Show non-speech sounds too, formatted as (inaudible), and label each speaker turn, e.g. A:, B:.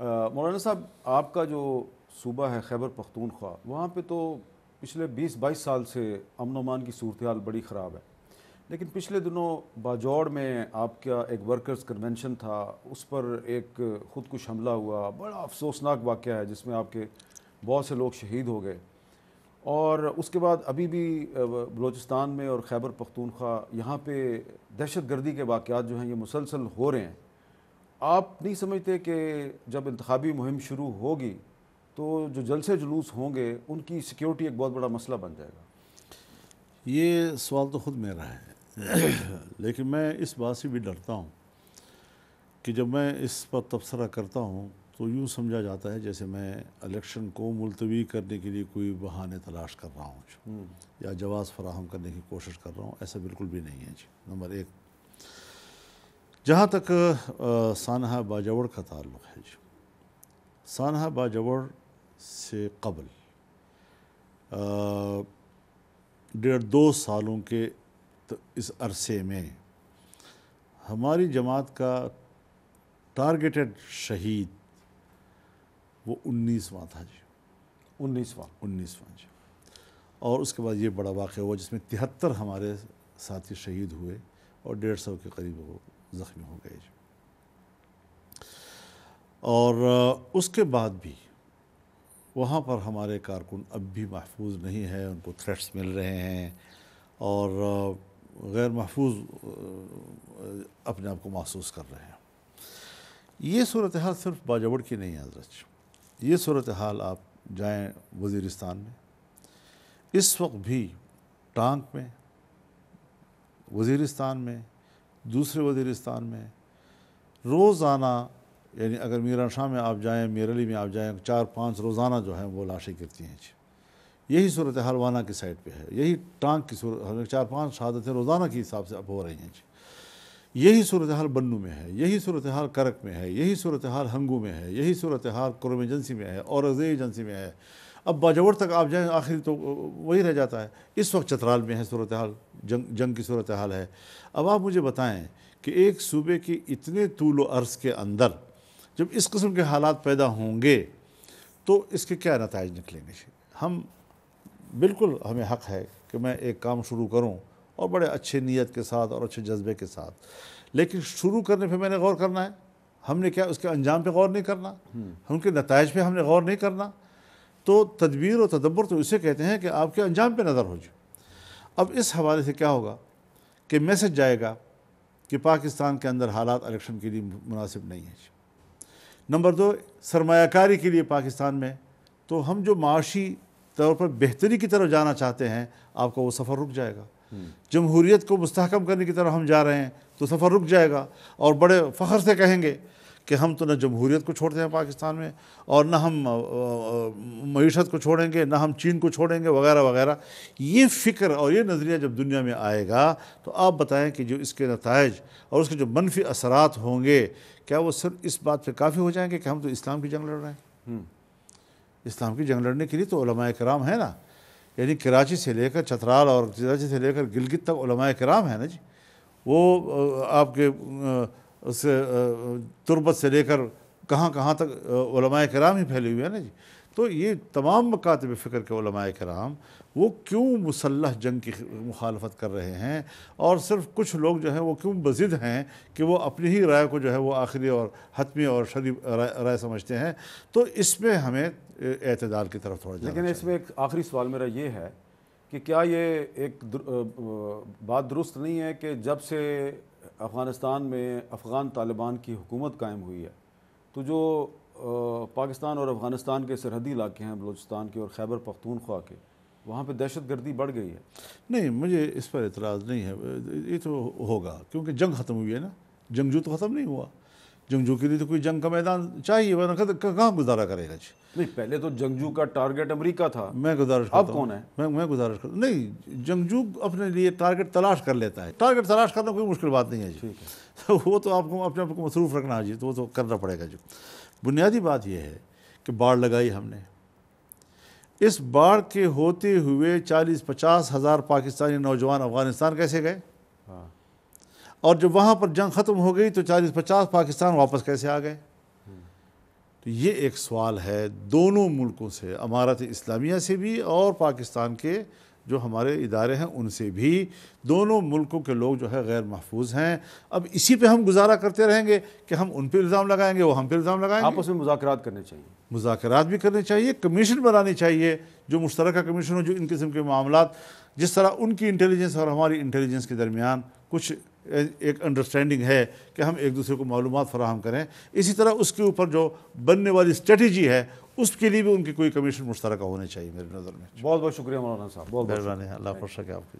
A: मौलाना साहब आपका जो सूबा है खैबर पख्तूनख्वा वहाँ पे तो पिछले 20-22 साल से अमन अमान की सूरत बड़ी ख़राब है लेकिन पिछले दिनों बाजौड़ में आपका एक वर्कर्स कन्वेंशन था उस पर एक ख़ुदकुश हमला हुआ बड़ा अफसोसनाक वाक़ है जिसमें आपके बहुत से लोग शहीद हो गए और उसके बाद अभी भी बलूचिस्तान में और खैबर पख्तूनख्वा यहाँ पे दहशत गर्दी के वाक़ात जो हैं ये मुसलसल हो रहे हैं आप नहीं समझते कि जब इंतबी मुहिम शुरू होगी तो जो जलसे जुलूस होंगे उनकी सिक्योरिटी एक बहुत बड़ा मसला बन जाएगा ये सवाल तो ख़ुद मेरा है (clears throat) लेकिन
B: मैं इस बात से भी डरता हूँ कि जब मैं इस पर तबसरा करता हूँ तो यूँ समझा जाता है जैसे मैं इलेक्शन को मुलतवी करने के लिए कोई बहाने तलाश कर रहा हूँ हम्म। या जवाब फराहम करने की कोशिश कर रहा हूँ ऐसा बिल्कुल भी नहीं है जी नंबर एक जहाँ तक सानहा बाजवड़ का ताल्लुक़ है जी सानहा बाजवड़ से कबल डेढ़ दो सालों के तो इस अरसे में हमारी जमात का टारगेटेड शहीद वो उन्नीसवां था जी उन्नीसवां उन्नीसवाँ जी और उसके बाद ये बड़ा वाक़ हुआ जिसमें तिहत्तर हमारे साथी शहीद हुए और डेढ़ सौ के करीब वो ज़ख्मी हो गए और उसके बाद भी वहाँ पर हमारे कारकुन अब भी महफूज नहीं है उनको थ्रेट्स मिल रहे हैं और गैर महफूज अपने आप को महसूस कर रहे हैं ये सूरत हाल सिर्फ बाजवड़ की नहीं है हजरत ये सूरत हाल आप जाएँ वज़ीरिस्तान में इस वक्त भी टांग में वज़ीरिस्तान में दूसरे वज़ीरिस्तान में रोज़ाना यानी अगर मीरा शाह में आप जाएँ मीरली में आप जाएँ चार पाँच रोज़ाना जो है वो लाशें गिरती हैं यही सूरत हाल वाना की साइड पे है यही टांग की सूरत चार पांच शहादतें रोज़ाना के हिसाब से अब हो रही हैं जी यही सूरत हाल बन्नू में है यही सूरत हाल करक में है यही सूरत हाल हंगू में है यही सूरत हाल कुरम एजेंसी में है और एजेंसी में है अब बाजवर तक आप जाएँ आखिर तो वही रह जाता है इस वक्त चतराल में है सूरत हाल जंग जंग की सूरत हाल है अब आप मुझे बताएं कि एक सूबे की इतने तूल अर्ज़ के अंदर जब इस कस्म के हालात पैदा होंगे तो इसके क्या नतज निकलेंगे हम बिल्कुल हमें हक़ है कि मैं एक काम शुरू करूँ और बड़े अच्छे नीयत के साथ और अच्छे जज्बे के साथ लेकिन शुरू करने पर मैंने गौर करना है हमने क्या उसके अंजाम पर गौर नहीं करना हम्म। उनके नतज पर हमने गौर नहीं करना तो तदबीर और तदब्बर तो उसे कहते हैं कि आपके अंजाम पे नज़र हो जाए अब इस हवाले से क्या होगा कि मैसेज जाएगा कि पाकिस्तान के अंदर हालात इलेक्शन के लिए मुनासिब नहीं है नंबर दो सरमाकारी के लिए पाकिस्तान में तो हम जो माशी तौर पर बेहतरी की तरफ जाना चाहते हैं आपका वो सफ़र रुक जाएगा हम्म। जमहूरीत को मस्तकम करने की तरफ हम जा रहे हैं तो सफ़र रुक जाएगा और बड़े फ़खर से कहेंगे कि हम तो न जमहूरीत को छोड़ते हैं पाकिस्तान में और न हम मीशत को छोड़ेंगे न हम चीन को छोड़ेंगे वगैरह वगैरह ये फ़िक्र और ये नज़रिया जब दुनिया में आएगा तो आप बताएं कि जो इसके नतज और उसके जो मनफी असरात होंगे क्या वो सिर्फ इस बात पर काफ़ी हो जाएंगे कि हम तो इस्लाम की जंग लड़ रहे हैं हम्म। इस्लाम की जंग लड़ने के लिए तो कराम है ना यानी कराची से लेकर चतराल और कराची से लेकर गिलगित तक कराम है ना जी वो आपके उससे तुरबत से लेकर कहाँ कहाँ तक उलमाए कराम ही फैले हुए हैं ना जी तो ये तमाम मकातब फ़िक्र के उलमाए कराम वो क्यों मुसलह जंग की मुखालफत कर रहे हैं और सिर्फ कुछ लोग जो हैं वो क्यों बजिद हैं कि वो अपनी ही राय को जो है वो आखिरी और हतमी और शरीफ राय, राय समझते हैं तो इसमें हमें अतदाल की तरफ थोड़ा लेकिन
A: इसमें एक आखिरी सवाल मेरा ये है कि क्या ये एक दुर, बात दुरुस्त नहीं है कि जब से अफ़गानिस्तान में अफ़गान तालिबान की हुकूमत कायम हुई है तो जो पाकिस्तान और अफ़गानिस्तान के सरहदी इलाके हैं बलोचिस्तान के और खैबर पख्तूनख्वा के वहाँ पर दहशत गर्दी बढ़ गई है
B: नहीं मुझे इस पर एतराज़ नहीं है ये तो होगा क्योंकि जंग ख़त्म हुई है ना जंगजू तो ख़त्म नहीं हुआ जंगजू के लिए तो कोई जंग का मैदान चाहिए वरना कहाँ गुजारा करेगा जी
A: नहीं पहले तो जंगजू का टारगेट अमेरिका था
B: मैं गुजारिश अब कौन है मैं मैं गुजारिश कर नहीं जंगजू अपने लिए टारगेट तलाश कर लेता है टारगेट तलाश करना कोई मुश्किल बात नहीं है जी है तो (laughs) वो तो आपको अपने आप को मसरूफ़ रखना है जी तो वो तो करना पड़ेगा जी बुनियादी बात यह है कि बाढ़ लगाई हमने इस बाढ़ के होते हुए चालीस पचास हज़ार पाकिस्तानी नौजवान अफ़गानिस्तान कैसे गए हाँ और जब वहाँ पर जंग ख़त्म हो गई तो चालीस पचास पाकिस्तान वापस कैसे आ गए तो ये एक सवाल है दोनों मुल्कों से अमारत इस्लामिया से भी और पाकिस्तान के जो हमारे इदारे हैं उनसे भी दोनों मुल्कों के लोग जो है गैर महफूज हैं अब इसी पे हम गुजारा करते रहेंगे कि हम उन पर इल्ज़ाम लगाएंगे वो हम पर इल्ज़ाम लगाएंगे आपस में मुजाकर करने चाहिए मुजाकर भी करने चाहिए कमीशन बनानी चाहिए जो मुश्तर कमीशन हो जो इन किस्म के मामला जिस तरह उनकी इंटेलिजेंस और हमारी इंटेलिजेंस के दरमियान कुछ एक अंडरस्टैंडिंग है कि हम एक दूसरे को मालूम फ़राहम करें इसी तरह उसके ऊपर जो बनने वाली स्ट्रेटी है उसके लिए भी उनकी कोई कमीशन मुश्तरक होने चाहिए मेरी नज़र में बहुत बहुत शुक्रिया मौलाना साहब बहुत मेहरबानी है अल्लाह खुश रखे आपकी